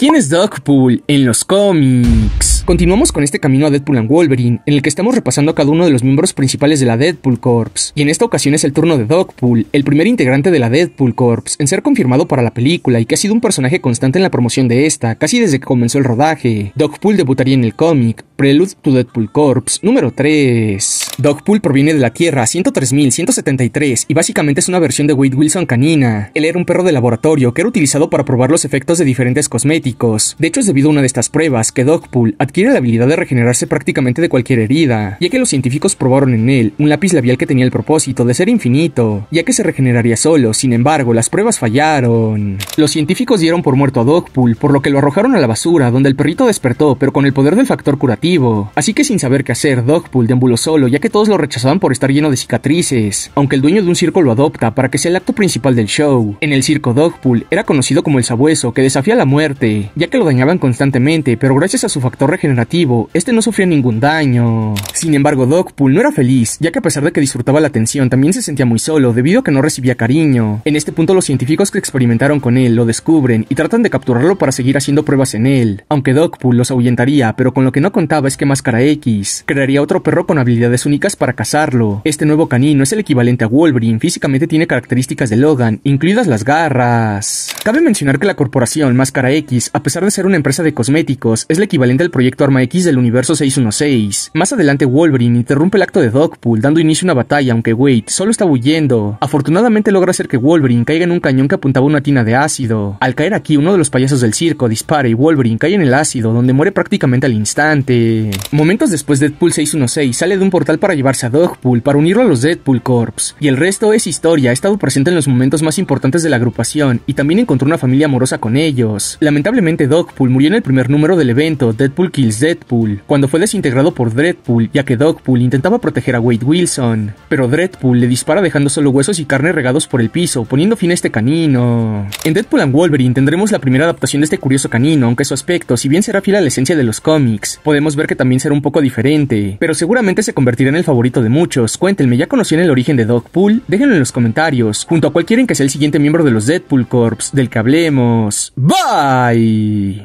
¿Quién es Dogpool en los cómics? Continuamos con este camino a Deadpool and Wolverine, en el que estamos repasando a cada uno de los miembros principales de la Deadpool Corps, y en esta ocasión es el turno de Dogpool, el primer integrante de la Deadpool Corps, en ser confirmado para la película y que ha sido un personaje constante en la promoción de esta, casi desde que comenzó el rodaje. Dogpool debutaría en el cómic Prelude to Deadpool Corps número 3. Dogpool proviene de la Tierra 103.173 y básicamente es una versión de Wade Wilson canina. Él era un perro de laboratorio que era utilizado para probar los efectos de diferentes cosméticos. De hecho, es debido a una de estas pruebas que Dogpool adquiere la habilidad de regenerarse prácticamente de cualquier herida, ya que los científicos probaron en él un lápiz labial que tenía el propósito de ser infinito, ya que se regeneraría solo, sin embargo, las pruebas fallaron. Los científicos dieron por muerto a Dogpool, por lo que lo arrojaron a la basura, donde el perrito despertó, pero con el poder del factor curativo. Así que sin saber qué hacer, Dogpool deambuló solo, ya que todos lo rechazaban por estar lleno de cicatrices, aunque el dueño de un circo lo adopta para que sea el acto principal del show. En el circo Dogpool era conocido como el sabueso que desafía la muerte, ya que lo dañaban constantemente, pero gracias a su factor regenerativo, este no sufría ningún daño. Sin embargo, Dogpool no era feliz, ya que a pesar de que disfrutaba la atención, también se sentía muy solo debido a que no recibía cariño. En este punto los científicos que experimentaron con él lo descubren y tratan de capturarlo para seguir haciendo pruebas en él, aunque Dogpool los ahuyentaría, pero con lo que no contaba es que Máscara X crearía otro perro con habilidades únicas para cazarlo. Este nuevo canino es el equivalente a Wolverine, físicamente tiene características de Logan, incluidas las garras. Cabe mencionar que la corporación Máscara X, a pesar de ser una empresa de cosméticos, es el equivalente al proyecto Arma X del universo 616. Más adelante Wolverine interrumpe el acto de Dogpool, dando inicio a una batalla, aunque Wade solo está huyendo. Afortunadamente logra hacer que Wolverine caiga en un cañón que apuntaba una tina de ácido. Al caer aquí, uno de los payasos del circo dispara y Wolverine cae en el ácido, donde muere prácticamente al instante. Momentos después, Deadpool 616 sale de un portal para llevarse a Dogpool para unirlo a los Deadpool Corps. Y el resto es historia, ha estado presente en los momentos más importantes de la agrupación y también encontró una familia amorosa con ellos. Lamentablemente Dogpool murió en el primer número del evento, Deadpool Kills Deadpool, cuando fue desintegrado por Dreadpool, ya que Dogpool intentaba proteger a Wade Wilson, pero Dreadpool le dispara dejando solo huesos y carne regados por el piso, poniendo fin a este canino. En Deadpool and Wolverine tendremos la primera adaptación de este curioso canino, aunque su aspecto, si bien será fiel a la esencia de los cómics, podemos ver que también será un poco diferente, pero seguramente se convertirá el favorito de muchos. Cuéntenme, ¿ya conocían el origen de Dogpool? Déjenlo en los comentarios, junto a cualquiera que sea el siguiente miembro de los Deadpool Corps, del que hablemos. Bye.